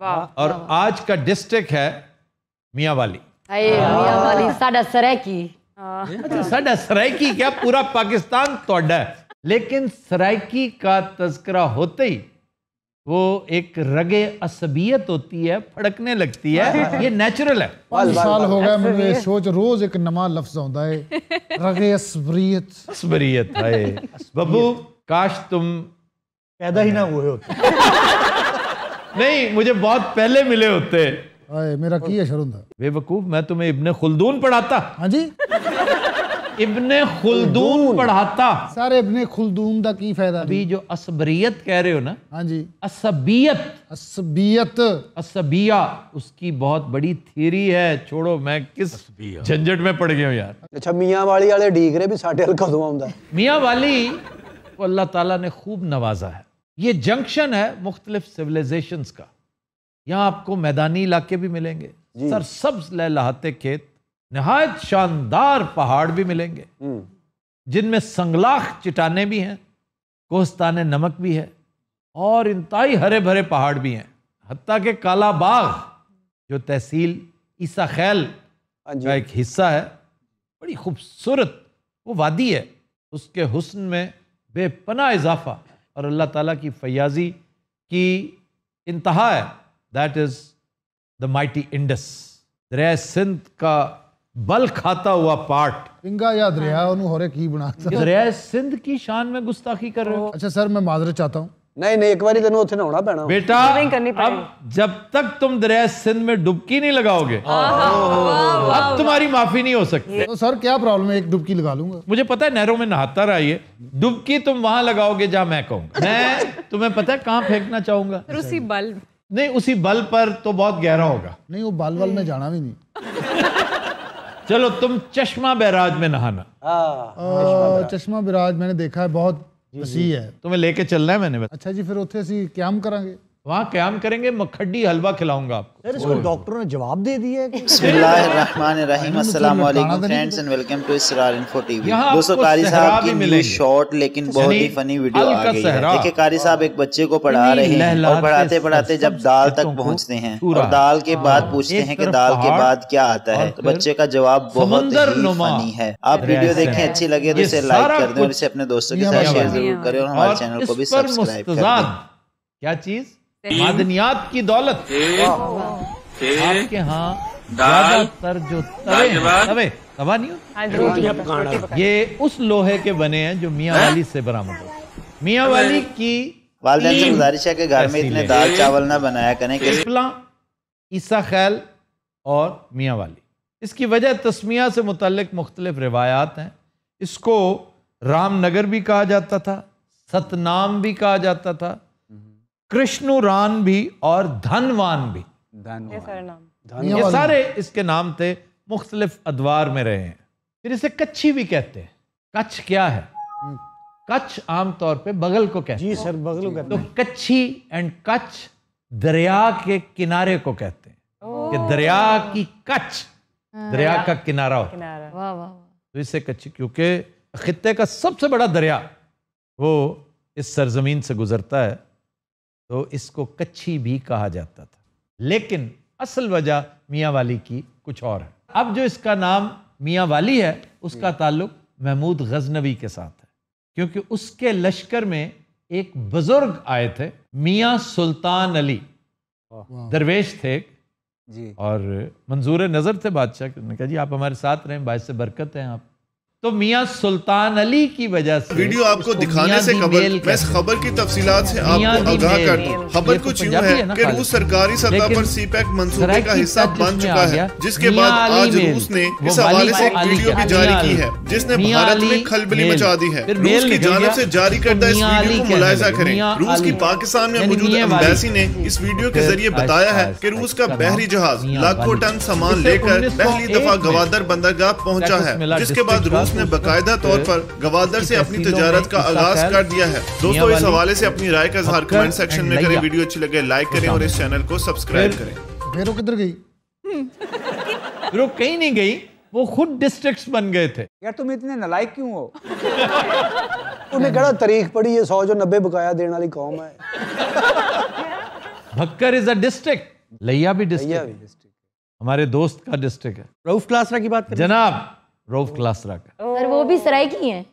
और आज का डिस्ट्रिक्ट है मियाँ वाली हाँ। सरायकी हाँ। हाँ। अच्छा, सरायकी क्या पूरा पाकिस्तान तोड़ा लेकिन सरायकी का तस्करा होते ही वो एक रगे असबियत होती है फड़कने लगती है ये नेचुरल है पाँच साल हो गया मुझे सोच रोज एक नमा लफ्ज आता है रगे असबरियत असबरियत है बबू काश तुम पैदा ही ना हुए होते नहीं मुझे बहुत पहले मिले होते मेरा की है बेवकूफ मैं तुम्हें इब्ने खुलदून पढ़ाता हाँ जी इब्ने खुलदून पढ़ाता सारे इब्ने खुलदून का की फायदा अभी जो असबरियत कह रहे हो ना हाँ जी असबियत असबियत असबिया उसकी बहुत बड़ी थ्योरी है छोड़ो मैं किस झंझट में पड़ गया यार अच्छा मियाँ वाली वाले रहे भी साढ़े हल्का मियाँ वाली को अल्लाह तला ने खूब नवाजा है ये जंक्शन है मुख्तलिफ सिविलाइजेशन का यहाँ आपको मैदानी इलाके भी मिलेंगे सर सब्ज लहलाते खेत नहायत शानदार पहाड़ भी मिलेंगे हम्म। जिनमें संगलाख चटाने भी हैं कोस्तान नमक भी है और इंतई हरे भरे पहाड़ भी हैं हती के काला बाग जो तहसील ईसा खैल हाँ का एक हिस्सा है बड़ी खूबसूरत वो वादी है उसके हुस्न में बेपना इजाफा और अल्लाह ताला की फयाजी की इंतहा है that is the mighty Indus दरिया सिंध का बल खाता हुआ पार्ट पिंगा या दरिया की बनाता दरिया सिंध की शान में गुस्ताखी कर रहे हो अच्छा सर मैं माजरत चाहता हूँ नहीं नहीं एक बार तेन उठे पैना बेटा अब जब तक तुम दरिया सिंध में डुबकी नहीं लगाओगे अब तुम्हारी माफी नहीं हो सकती तो सर क्या प्रॉब्लम है एक डुबकी लगा लूंगा मुझे पता है नहरों में नहाता रहा ये डुबकी तुम वहां लगाओगे जहां मैं कहूँ मैं तुम्हें पता है कहाँ फेंकना चाहूंगा उसी बल नहीं उसी बल पर तो बहुत गहरा होगा नहीं वो बल बल में जाना भी नहीं चलो तुम चश्मा बैराज में नहाना हाँ, चश्मा बैराज मैंने देखा है बहुत ਅਸੀਂ ਹੈ तुम्हें लेके ਚੱਲਣਾ ਹੈ ਮੈਨੇ ਬਸ ਅੱਛਾ ਜੀ ਫਿਰ ਉੱਥੇ ਅਸੀਂ ਕਿਆਮ ਕਰਾਂਗੇ वहाँ क्याम करेंगे मखड्डी हलवा खिलाऊंगा आपको सर इसको डॉक्टरों ने जवाब दे दिया तो फ्रेंड्स शॉर्ट लेकिन अच्छा, बहुत ही फनी वीडियो देखिए कारी साहब एक बच्चे को पढ़ा रहे हैं और पढ़ाते पढ़ाते जब दाल तक पहुँचते हैं दाल के हाँ। बाद पूछते हैं की दाल के बाद क्या आता है बच्चे का जवाब बहुत नुमानी है आप वीडियो देखें अच्छी लगे तो इसे लाइक कर दें और इसे अपने दोस्तों के साथ शेयर जरूर करें और हमारे चैनल को भी सब्सक्राइब क्या चीज़ मादनियात की दौलत आपके यहाँ ज्यादातर जो तवे तवे तवा नहीं ये उस लोहे के बने हैं जो मियाँ वाली से बरामद होते मियाँ वाली की वाले से गुजारिश है कि घर में इतने दाल चावल ना बनाया करें किसला ईसा खैल और मियाँ वाली इसकी वजह तस्मिया से मुतलक मुख्तलिफ रिवायात हैं इसको रामनगर भी कहा जाता था सतनाम भी कहा जाता था कृष्णुरान भी और धनवान भी धनवान ये सारे इसके नाम थे मुख्तलिफ अदवार में रहे हैं फिर इसे कच्छी भी कहते हैं कच्छ क्या है हम्म। कच्छ आमतौर पे बगल को कहते जी सर बगल को तो कच्छी एंड कच्छ दरिया के किनारे को कहते हैं कि दरिया की कच्छ हाँ। दरिया का किनारा होता तो इसे कच्ची क्योंकि खत्े का सबसे बड़ा दरिया वो इस सरजमीन से गुजरता है तो इसको कच्छी भी कहा जाता था लेकिन असल वजह मियाँ वाली की कुछ और है अब जो इसका नाम मियाँ वाली है उसका हम्म। ताल्लुक महमूद गजनवी के साथ है क्योंकि उसके लश्कर में एक बुजुर्ग आए थे मियाँ सुल्तान अली दरवेश थे जी और मंजूर नज़र थे बादशाह ने कहा जी आप हमारे साथ रहें बाय से बरकत हैं आप तो मियाँ सुल्तान अली की वजह से वीडियो आपको दिखाने से कबल मैं खबर की तफसीलात से आपको आगाह कर दूं खबर तो कुछ यूं है कि रूस सरकारी सतह पर सीपैक मंसूबे का हिस्सा बन चुका है जिसके बाद आज रूस ने इस हवाले से एक वीडियो भी जारी की है जिसने भारत में खलबली मचा दी है रूस की जानब से जारी करदा इस वीडियो को मुलायजा करें रूस की पाकिस्तान में मौजूद एम्बेसी ने इस वीडियो के जरिए बताया है अच्छा की रूस का अच्छा बहरी जहाज लाखों टन सामान लेकर पहली दफा गवादर बंदरगाह पहुँचा है जिसके बाद रूस उसने बाकायदा तौर पर गवादर से अपनी तजारत का आगाज कर दिया है दोस्तों इस हवाले से अपनी राय का इजहार कमेंट सेक्शन में करें वीडियो अच्छी लगे लाइक करें और इस चैनल को सब्सक्राइब करें भेरो किधर गई भेरो हम्म। कहीं नहीं गई वो खुद डिस्ट्रिक्ट बन गए थे यार तुम इतने नलायक क्यों हो उन्हें कड़ा तारीख पड़ी है सौ जो नब्बे बकाया देने वाली कौम है भक्कर इज अ डिस्ट्रिक्ट लैया भी डिस्ट्रिक्ट हमारे दोस्त का डिस्ट्रिक्ट है रऊफ क्लासरा की बात करें जनाब रऊफ क्लास रख सर वो भी सरायकी हैं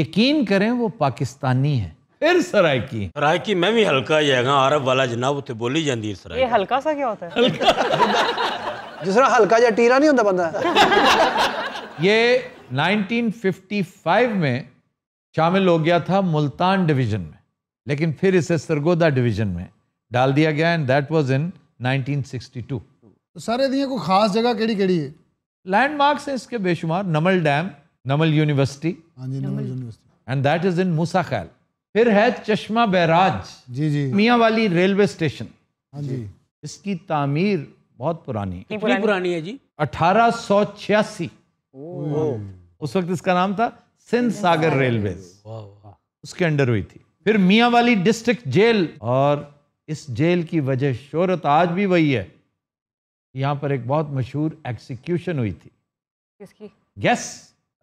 यकीन करें वो पाकिस्तानी है फिर सरायकी सरायकी मैं भी हल्का ही अरब वाला जनाब बोली ये हल्का सा क्या होता है हल्का या टीरा नहीं होता बंदा ये 1955 में शामिल हो गया था मुल्तान डिवीजन में लेकिन फिर इसे सरगोदा डिवीजन में डाल दिया गया एंड दैट वाज इन 1962 तो सारे दिए को खास जगह केड़ी केड़ी है लैंडमार्क्स हैं इसके बेशुमार Namal dam Namal university and that is in Musa Khel फिर है चश्मा बैराज जी जी मियाँ वाली रेलवे स्टेशन जी इसकी तामीर बहुत पुरानी कितनी पुरानी, पुरानी है जी अठारह सौ छियासी हाँ उस वक्त इसका नाम था सिंध सागर रेलवे उसके अंडर हुई थी फिर मियाँ वाली डिस्ट्रिक्ट जेल और इस जेल की वजह शोहरत आज भी वही है यहाँ पर एक बहुत मशहूर एक्सिक्यूशन हुई थी यस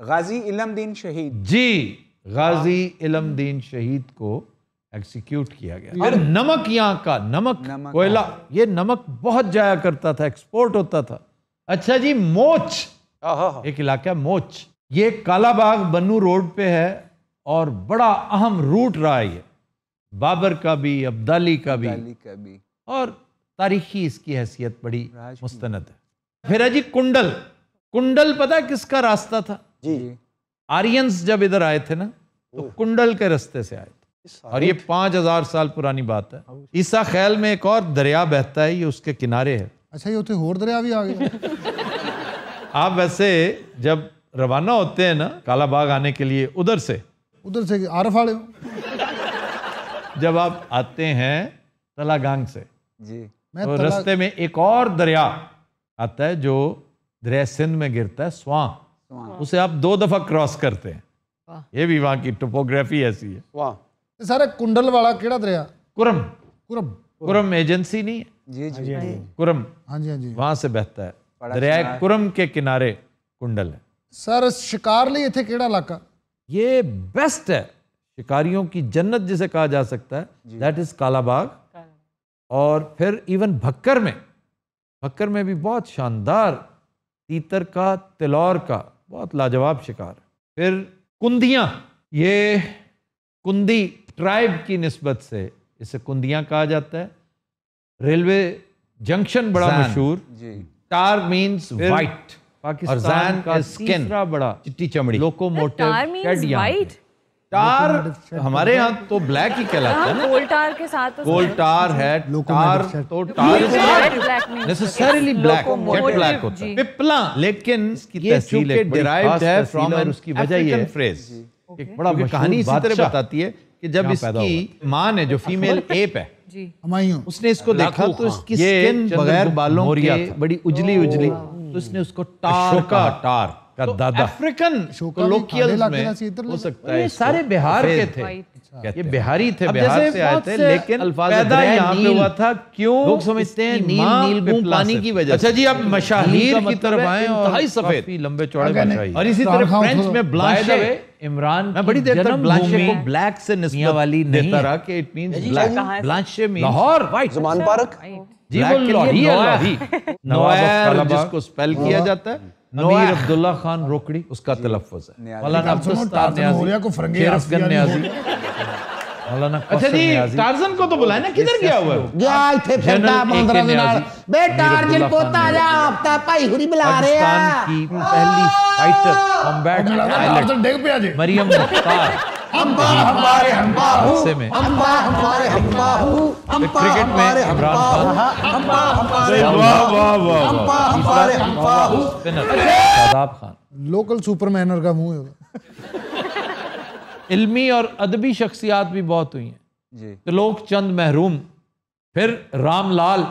गाजी इलमदीन शहीद जी गाजी हाँ। इलमदीन शहीद को एक्सिक्यूट किया गया और नमक यहाँ का नमक, नमक कोयला हाँ। ये नमक बहुत जाया करता था एक्सपोर्ट होता था अच्छा जी मोच हाँ, एक इलाका मोच ये कालाबाग बन्नू रोड पे है और बड़ा अहम रूट रहा है बाबर का भी अब्दाली का भी, का भी। और तारीखी इसकी हैसियत बड़ी मुस्त है फिर है जी कुंडल कुंडल पता किसका रास्ता था जी आर्यंस जब इधर आए थे ना तो कुंडल के रास्ते से आए थे और ये पांच हजार साल पुरानी बात है ईसा ख्याल में एक और दरिया बहता है ये उसके किनारे है अच्छा ये उतने दरिया भी आ गए आप वैसे जब रवाना होते हैं ना काला बाग आने के लिए उधर से उधर से आरफ आ जब आप आते हैं तलागांग से जी तो रस्ते में एक और दरिया आता है जो दरिया सिंध में गिरता है स्वा उसे आप दो दफा क्रॉस करते हैं ये भी वहां की टोपोग्राफी ऐसी है सारे कुंडल वाला केड़ा दरिया कुरम कुरम कुरम एजेंसी नहीं है हाँ हाँ जी जी कुरम हाँ जी हाँ जी वहां से बहता है दरिया कुरम के किनारे कुंडल है सर शिकार लिए थे केड़ा इलाका ये बेस्ट है शिकारियों की जन्नत जिसे कहा जा सकता है दैट इज कालाबाग और फिर इवन भक्कर में भक्कर में भी बहुत शानदार तीतर का तिलौर का बहुत लाजवाब शिकार फिर कुंदियाँ ये कुंदी ट्राइब की नस्बत से इसे कुंदियाँ कहा जाता है रेलवे जंक्शन बड़ा मशहूर टार मीन्स वाइट पाकिस्तान का स्किन बड़ा चिट्टी चमड़ी लोकोमोटिव टार हमारे यहाँ तो ब्लैक ही कहलाता है गोल हाँ, टार के साथ गोल तो टार है टार तो टार नेसेसरीली ब्लैक ब्लैक होता है पिपला लेकिन ये चूंकि डिराइव्ड है फ्रॉम एन उसकी वजह ये फ्रेज एक बड़ा कहानी इसी तरह बताती है कि जब इसकी माँ ने जो फीमेल एप है जी उसने इसको देखा तो हाँ। इसकी स्किन बगैर बालों की बड़ी उजली उजली तो उसने उसको टार का टार का तो दादा अफ्रीकन कोलोकियल में तो हो सकता है सारे बिहार के थे ये बिहारी थे बिहार से आए थे लेकिन पैदा यहाँ पे हुआ था क्यों लोग समझते हैं नील नील पानी की वजह अच्छा जी आप मशाहिर की मतलब तरफ आए और सफेद लंबे चौड़े और इसी तो तरह फ्रेंच तो- में ब्लांशे इमरान मैं बड़ी देर तक ब्लांशे को ब्लैक से निस्बत वाली नहीं रहा कि it means black blanche means Lahore white जुमान पार्क जी वो लॉरी है लॉरी नोयर जिसको स्पेल किया जाता है अमीर अब्दुल्ला खान रोकड़ी उसका तलफ़ है अच्छा जी को तो बुलाया ना किधर गया हुआ गया पोता जा पहली फाइटर लोकल सुपर मैनर लोकल सुपरमैनर का मुंह है इल्मी और अदबी शख्सियात भी बहुत हुई हैं तो लोक चंद महरूम फिर रामलाल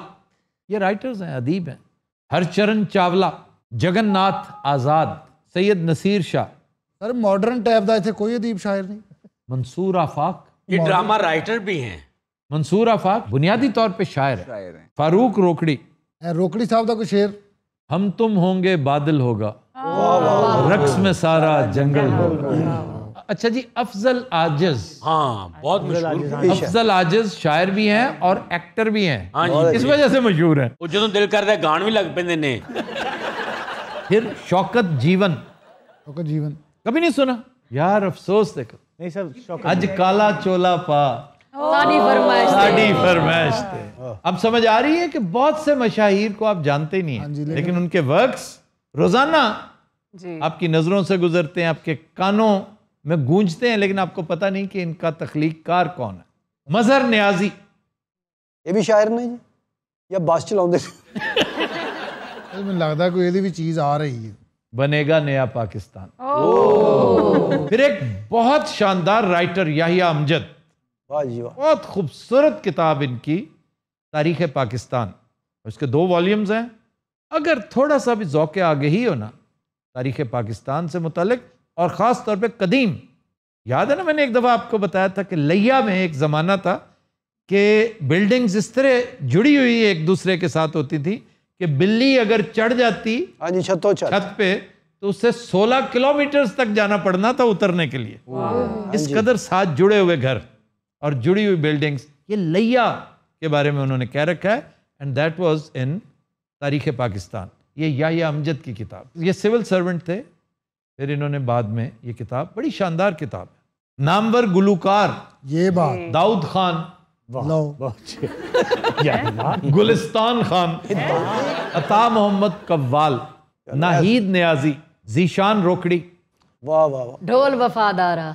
ये राइटर्स हैं अदीब हैं Harcharan Chawla Jagannath Azad Syed Naseer Shah sir modern type का इतने कोई अदीब शायर नहीं मंसूर आफाक ये ड्रामा राइटर भी हैं मंसूर आफाक बुनियादी तौर पे शायर है फारूक रोकड़ी रोकड़ी साहब का कोई शेर हम तुम होंगे बादल होगा रक्स में सारा जंगल होगा अच्छा जी अफजल आजज हाँ बहुत मशहूर अफजल आजज शायर भी हैं और एक्टर भी हैं हाँ इस वजह से मशहूर हैं जो दिल कर है गान भी लग पे ने फिर शौकत जीवन शौकत जीवन कभी नहीं सुना यार अफसोस देखो नहीं सर आज काला चोला पा साड़ी फरमाइश साड़ी फरमाइश थे हाँ, हाँ। अब समझ आ रही है कि बहुत से मशाहिर को आप जानते नहीं हैं हाँ लेकिन, उनके वर्क्स रोजाना आपकी नज़रों से गुजरते हैं आपके कानों में गूंजते हैं लेकिन आपको पता नहीं कि इनका कार कौन है मजहर न्याजी ये भी शायर नहीं जी या बस चला लगता कोई भी चीज़ आ रही है बनेगा नया पाकिस्तान फिर एक बहुत शानदार राइटर याहिया अमजद बहुत खूबसूरत किताब इनकी तारीख पाकिस्तान उसके दो वॉल्यूम्स हैं अगर थोड़ा सा भी जौके आगे ही हो ना तारीख पाकिस्तान से मुतलिक और ख़ास तौर पे कदीम याद है ना मैंने एक दफ़ा आपको बताया था कि लिया में एक ज़माना था कि बिल्डिंग्स इस तरह जुड़ी हुई एक दूसरे के साथ होती थी कि बिल्ली अगर चढ़ जाती हाँ छत तो छत पे तो उससे 16 किलोमीटर तक जाना पड़ना था उतरने के लिए हाँ इस कदर साथ जुड़े हुए घर और जुड़ी हुई बिल्डिंग्स ये लैया के बारे में उन्होंने कह रखा है एंड दैट वाज इन तारीख पाकिस्तान ये या अमजद की किताब ये सिविल सर्वेंट थे फिर इन्होंने बाद में ये किताब बड़ी शानदार किताब नामवर गुलूकार ये बात दाऊद खान गुलिस्तान खान अता मोहम्मद कव्वाल नाहिद न्याजी जीशान रोकड़ी वाह वाह वाह ढोल वफादारा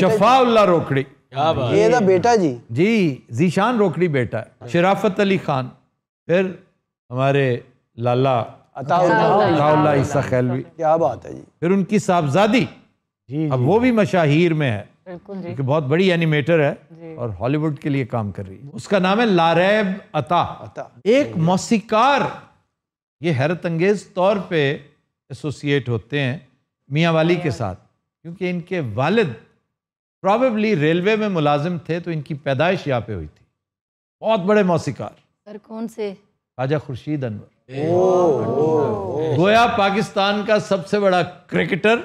शफाउल्ला रोकड़ी ये था बेटा जी जी जीशान रोकड़ी बेटा है अच्छा। शराफत अली खान फिर हमारे लाला अताउल्ला ईसा खैलवी क्या बात है जी फिर उनकी साहबजादी अब वो भी मशाहिर में है क्योंकि बहुत बड़ी एनिमेटर है और हॉलीवुड के लिए काम कर रही है उसका नाम है लारेब अता, अता। एक मौसीकार ये हैरत अंगेज तौर पे एसोसिएट होते हैं मियाँ वाली के हाँ। साथ क्योंकि इनके वालिद प्रॉबेबली रेलवे में मुलाजिम थे तो इनकी पैदाइश यहाँ पे हुई थी बहुत बड़े मौसीकार सर कौन से राजा खुर्शीद अनवर गोया पाकिस्तान का सबसे बड़ा क्रिकेटर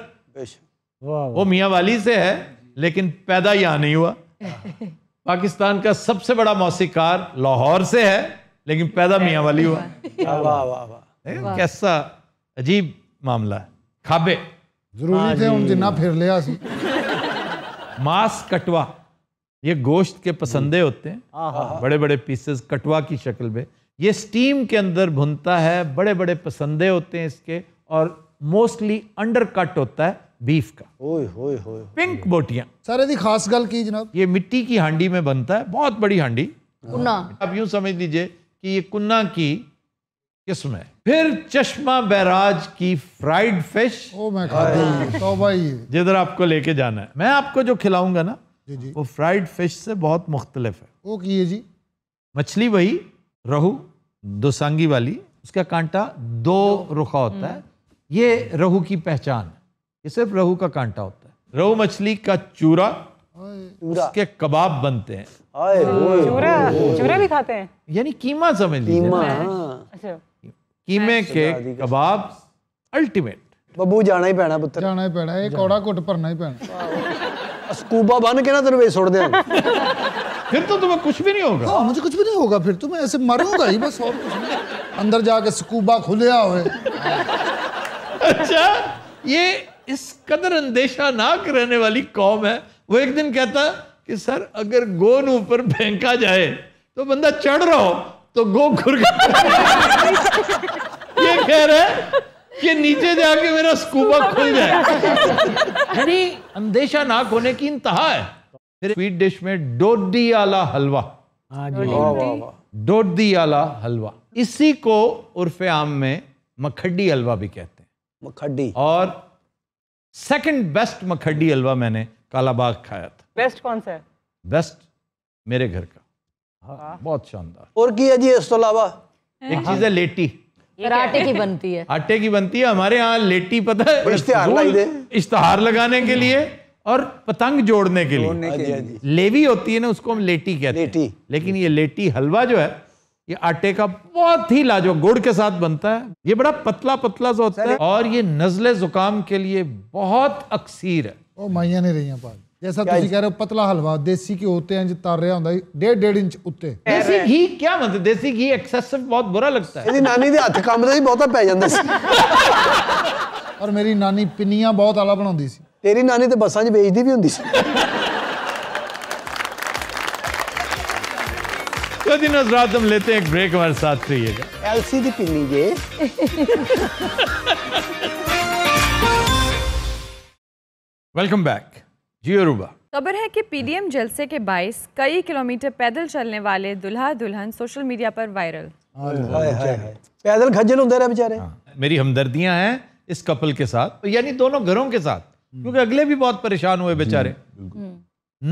वो मियाँ वाली से है लेकिन पैदा यहां नहीं हुआ पाकिस्तान का सबसे बड़ा मौसीकार लाहौर से है लेकिन पैदा मियाँ वाली हुआ वाह वाह वाह कैसा अजीब मामला है खाबे जरूरी थे उन जिन्ना फिर लिया मांस कटवा ये गोश्त के पसंदे हम्म। होते हैं बड़े बड़े पीसेस कटवा की शक्ल में ये स्टीम के अंदर भुनता है बड़े बड़े पसंदे होते हैं इसके और मोस्टली अंडर कट होता है बीफ का ओए होए होए पिंक बोटियां सर यदि खास गल की जनाब ये मिट्टी की हांडी में बनता है बहुत बड़ी हांडी कुन्ना अब यूं समझ लीजिए कि ये कुन्ना की किस्म है फिर चश्मा बैराज की फ्राइड फिश ओ मैं तो भाई जिधर आपको लेके जाना है मैं आपको जो खिलाऊंगा ना जी जी वो फ्राइड फिश से बहुत मुख्तलिफ है वो की जी मछली वही रहू दोसांगी वाली उसका कांटा दो रुखा होता है हम्म। ये रहू की पहचान है ये सिर्फ रहू का कांटा होता है रोहू मछली का चूरा उसके कबाब बनते हैं हाँ, चूरा चूरा भी खाते हैं यानी कीमा समझ लीजिए हाँ। अच्छा। कीमे अच्छा, के कबाब अल्टीमेट बबू जाना ही पैना पुत्र जाना ही पैना कौड़ा कुट भरना ही पैना स्कूबा बन के ना तेरे छोड़ दे फिर तो तुम्हें कुछ भी नहीं होगा हाँ, मुझे कुछ भी नहीं होगा फिर तो मैं ऐसे मरूंगा ही बस और कुछ अंदर जाके स्कूबा खुलिया हुए अच्छा ये इस कदर अंदेशा नाक रहने वाली कौम है वो एक दिन कहता कि सर अगर गोन ऊपर फेंका जाए तो बंदा चढ़ रहा हो तो गो घुर ये कह रहे कि नीचे जाके मेरा स्कूबा खुल जाए यानी अंदेशा नाक होने की इंतहा है फिर स्वीट डिश में डोडी आला हलवा हाँ डोडी आला हलवा इसी को उर्फ आम में मखड्डी हलवा भी कहते हैं मखड्डी और सेकंड बेस्ट मखड्डी हलवा मैंने कालाबाग खाया था बेस्ट कौन सा है बेस्ट मेरे घर का हाँ बहुत शानदार और की है जी इस तो अलावा एक चीज है लेटी आटे की बनती है आटे की बनती है हमारे यहाँ लेटी पता है इश्तेहार लगाने के लिए और पतंग जोड़ने के लिए हाँ लेवी होती है ना उसको हम लेटी कहते हैं लेकिन ये लेटी हलवा जो है ये आटे का बहुत ही लाजवाब गुड़ के साथ बनता है ये बड़ा पतला पतला सा होता है और ये नजले जुकाम के लिए बहुत अक्सर है ओ रही पाल जैसा तुम कह रहे हो पतला हलवा देसी के होते हैं जो तार रहा होता डेढ़ डेढ़ इंच उत्ते देसी घी क्या मतलब देसी घी एक्सेसिव बहुत बुरा लगता है नानी के हाथ काम ही तो बहुत पै जाते और मेरी नानी पिनिया बहुत आला बना तेरी नानी तो बसा च बेचती भी होंगी तो दिन रात हम लेते हैं एक ब्रेक हमारे साथ रहिएगा एलसीडी पी लीजिए वेलकम बैक जी अरूबा खबर है कि पीडीएम जलसे के बाईस कई किलोमीटर पैदल चलने वाले दुल्हा दुल्हन सोशल मीडिया पर वायरल पैदल खज्जल उधर है बेचारे हाँ, मेरी हमदर्दियां हैं इस कपल के साथ तो यानी दोनों घरों के साथ क्योंकि अगले भी बहुत परेशान हुए बेचारे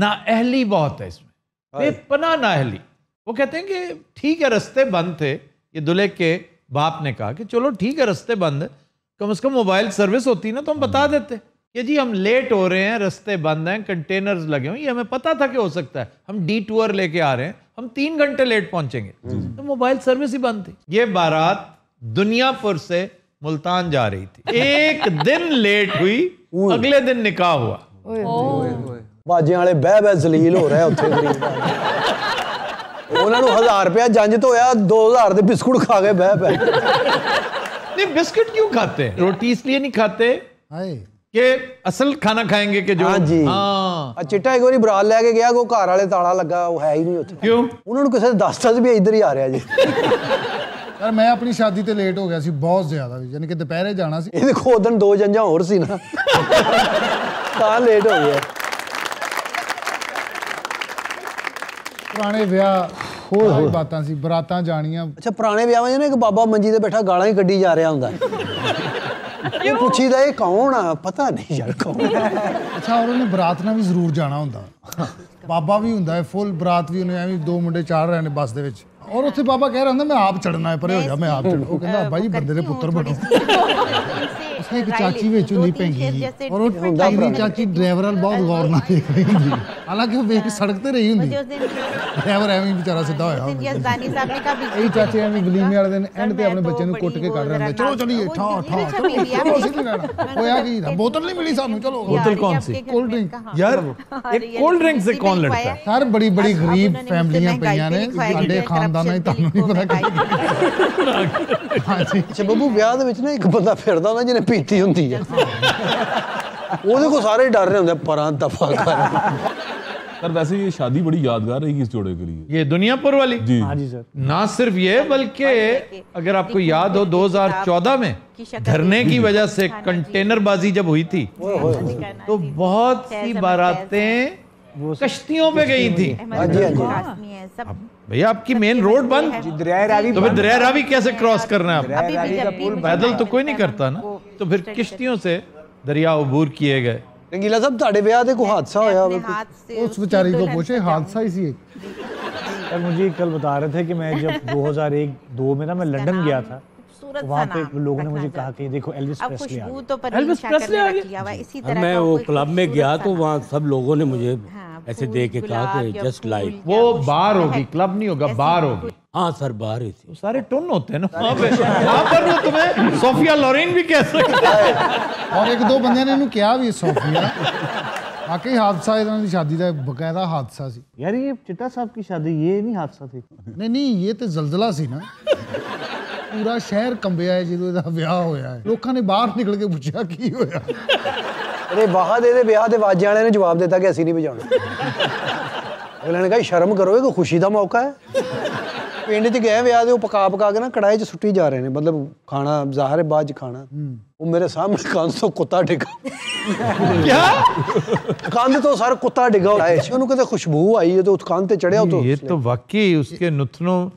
ना अहली बहुत है इसमें पना ना अहली वो कहते हैं कि ठीक है रस्ते बंद थे ये दुल्हे के बाप ने कहा कि चलो ठीक है रस्ते बंद कम से कम मोबाइल सर्विस होती ना तो हम बता हम्म। देते कि जी हम लेट हो रहे हैं रस्ते बंद हैं कंटेनर्स लगे हुए ये हमें पता था कि हो सकता है हम डी टूअर लेके आ रहे हैं हम तीन घंटे लेट पहुंचेंगे तो मोबाइल सर्विस ही बंद थी ये बारात दुनियापुर से मुल्तान जा रही थी एक दिन लेट हुई अगले दिन निकाह हुआ बाजे ਵਾਲੇ बह ਬਹਿ ਜ਼ਲੀਲ ਹੋ ਰਿਹਾ ਉਹਨਾਂ ਨੂੰ 1000 ਰੁਪਏ ਜੰਜ ਤੋਂ ਹੋਇਆ 2000 ਦੇ ਬਿਸਕੁਟ ਖਾ ਕੇ ਬਹਿ ਪਏ नहीं बिस्किट क्यों खाते हैं रोटी इसलिए नहीं खाते कि असल खाना खाएंगे कि जो हाँ जी हाँ चिट्टा एक बार बुरा लैके गया को घर वाले ताला लगा वो है ही नहीं उठे क्यों उन्होंने किसी ने दसता भी इधर ही आ रहा जी यार मैं अपनी शादी ते लेट हो गया सी बहुत ज्यादा यानी कि दोपहरे जाना सी ये देखो उस दिन दो जंजा और सी ना ਤਾਂ ਲੇਟ ਹੋ ਗਿਆ ਪੁਰਾਣੇ ਵਿਆਹ ਹੋਰ ਹੋਰ ਬਾਤਾਂ ਸੀ ਬਰਾਤਾਂ ਜਾਣੀਆਂ ਅੱਛਾ ਪੁਰਾਣੇ ਵਿਆਹਾਂ 'ਚ ਨਾ ਇੱਕ ਬਾਬਾ ਮੰਜੀ ਤੇ ਬੈਠਾ ਗਾਲਾਂ ਹੀ ਕੱਢੀ ਜਾ ਰਿਹਾ ਹੁੰਦਾ ਇਹ ਪੁੱਛੀਦਾ ਇਹ ਕੌਣ ਆ ਪਤਾ ਨਹੀਂ ਯਾਰ ਕੌਣ ਅੱਛਾ ਉਹਨਾਂ ਉਹਨੇ ਬਰਾਤ ਨਾਲ ਵੀ ਜ਼ਰੂਰ ਜਾਣਾ ਹੁੰਦਾ ਬਾਬਾ ਵੀ ਹੁੰਦਾ ਹੈ ਫੁੱਲ ਬਰਾਤ ਵੀ ਉਹਨੇ ਐਵੇਂ ਦੋ ਮੁੰਡੇ ਚਾੜ ਰਹੇ ਨੇ ਬੱਸ ਦੇ ਵਿੱਚ ਔਰ ਉੱਥੇ ਬਾਬਾ ਕਹਿ ਰਿਹਾ ਹੁੰਦਾ ਮੈਂ ਆਪ ਚੜਨਾ ਹੈ ਪਰੇ ਹੋ ਜਾ ਮੈਂ ਆਪ ਚੜ ਉਹ ਕਹਿੰਦਾ ਬਾਈ ਬੰਦੇ ਦੇ ਪੁੱਤਰ ਬਣੋ उसने एक चाची में चुनी पेंगी और वो चाची ड्राइवर बहुत गौर ना देख रही होंगी हालांकि वो एक सड़क रही होंगी ड्राइवर ਐਵੇਂ ਵਿਚਾਰਾ ਸਿੱਧਾ ਹੋਇਆ ਹੋਇਆ ਯਜ਼ਦਾਨੀ ਸਾਹਿਬ ਨੇ ਕਹਾ ਵੀ ਇਹ ਚਾਚੇ ਐਵੇਂ ਗਲੀਮੇ ਵਾਲੇ ਦਿਨ ਐਂਡ ਤੇ ਆਪਣੇ ਬੱਚੇ ਨੂੰ ਕੁੱਟ ਕੇ ਕੱਢ ਰਹੇ ਹੁੰਦੇ ਚਲੋ ਚਲੀਏ ਠਾ ਠਾ ਚਲੋ ਅਸੀਂ ਨਹੀਂ ਲੈਣਾ ਹੋਇਆ ਕੀ ਬੋਤਲ नहीं मिली ਸਾਨੂੰ ਚਲੋ ਬੋਤਲ ਕੌਣ ਸੀ ਕੋਲਡ ਡਰਿੰਕ ਯਾਰ ਇੱਕ ਕੋਲਡ ਡਰਿंक से कौन लड़ता है सर बड़ी बड़ी गरीब फैमिलियां ਪਈਆਂ ਨੇ ਸਾਡੇ ਖਾਨਦਾਨਾਂ ਹੀ ਤੁਹਾਨੂੰ ਨਹੀਂ ਪਤਾ ਕਿ ਹਾਂਜੀ ਅੱਛਾ ਬੱਬੂ ਵਿਆਹ ਦੇ ਵਿੱਚ ਨਾ ਇੱਕ ਬੰਦਾ ਫਿਰਦਾ ਹੁੰਦਾ ਜਿਹਨੇ ਕੀਤੀ ਹੁੰਦੀ ਹੈ ਉਹਦੇ ਕੋ ਸਾਰੇ ਡਰ ਰਹੇ ਹੁੰਦੇ ਪਰਾਂ ਦਫਾ ਕਰ सर वैसे ये शादी बड़ी यादगार रहेगी इस जोड़े के लिए ये दुनियापुर वाली जी हाँ जी सर ना सिर्फ ये बल्कि अगर आपको याद हो 2014 में धरने की वजह से कंटेनरबाजी जब हुई थी तो बहुत सी बारातें कश्तियों पे गई थी हाँ। भैया आपकी मेन रोड बंद तो फिर दरिया रावी कैसे क्रॉस करना है पैदल तो कोई नहीं करता ना तो फिर किश्तियों से दरिया ਉਬੂਰ किए गए ਰੰਗੀਲਾ ਸਾਹਿਬ ਤੁਹਾਡੇ ਵਿਆਹ ਤੇ ਕੋ ਹਾਦਸਾ ਹੋਇਆ ਉਸ ਵਿਚਾਰੀ ਕੋ ਪੁੱਛੇ ਹਾਦਸਾ ਹੀ ਸੀ एक मुझे कल बता रहे थे कि मैं जब 2001 दो में ना मैं लंदन गया था वहाँ पे लोगों ने मुझे कहा कि देखो एल्विस तो प्रेसली आ गया एल्विस प्रेसली आ गया मैं वो क्लब में गया तो वहाँ सब लोगों ने मुझे हाँ, ऐसे देख के कहा कि जस्ट लाइक वो बार होगी क्लब नहीं होगा बार होगी हाँ सर बाहर ही थी सारे टोन होते हैं ना पर वो तो तुम्हें सोफिया लॉरेन भी कह सकता है और एक दो बंदे ने इन्होंने क्या भी सोफिया वाकई हादसा इन्हों की शादी का बकायदा हादसा सी यार ये चिट्टा साहब की शादी ये नहीं हादसा थी नहीं नहीं ये तो जलजला सी ना पूरा शहर कंबिया है जो ਇਹਦਾ ਵਿਆਹ ਹੋਇਆ ਹੈ ਲੋਕਾਂ ਨੇ ਬਾਹਰ ਨਿਕਲ ਕੇ ਪੁੱਛਿਆ ਕੀ ਹੋਇਆ ਅਰੇ ਬਾਹਰ ਇਹਦੇ ਵਿਆਹ ਦੇ ਵਾਜੇ ਵਾਲਿਆਂ ਨੇ ਜਵਾਬ ਦਿੱਤਾ ਕਿ ਅਸੀਂ ਨਹੀਂ ਵਜਾਉਣਾ ਅਗਲੇ ਨੇ ਕਹਾ ਸ਼ਰਮ ਕਰੋ ਇਹ ਕੋਈ ਖੁਸ਼ੀ ਪਿੰਡ 'ਚ ਗਏ ਵਿਆਹ ਦੇ ਉਹ ਪਕਾ ਪਕਾ ਕੇ ਨਾ ਕੜਾਈ 'ਚ ਸੁੱਟੀ ਜਾ ਰਹੇ ਨੇ ਮਤਲਬ ਖਾਣਾ ਜ਼ਾਹਰ ਹੈ ਬਾਅਦ 'ਚ ਖਾਣਾ ਉਹ ਮੇਰੇ ਸਾਹਮਣੇ ਕੰਧ ਤੋਂ ਕੁੱਤਾ ਡਿੱਗਾ ਕੀ ਕੰਧ ਤੋਂ ਸਰ ਕੁੱਤਾ ਡਿੱਗਾ ਉਹਨੂੰ ਕਹਿੰਦੇ ਖੁਸ਼ਬੂ ਆਈ ਤੇ ਉਸ ਕੰਧ ਤੇ ਚੜਿਆ ਉਹ ਤੋਂ ਇਹ ਤਾਂ ਵਾਕਈ ਉਸਕੇ ਨੁਥਨੋਂ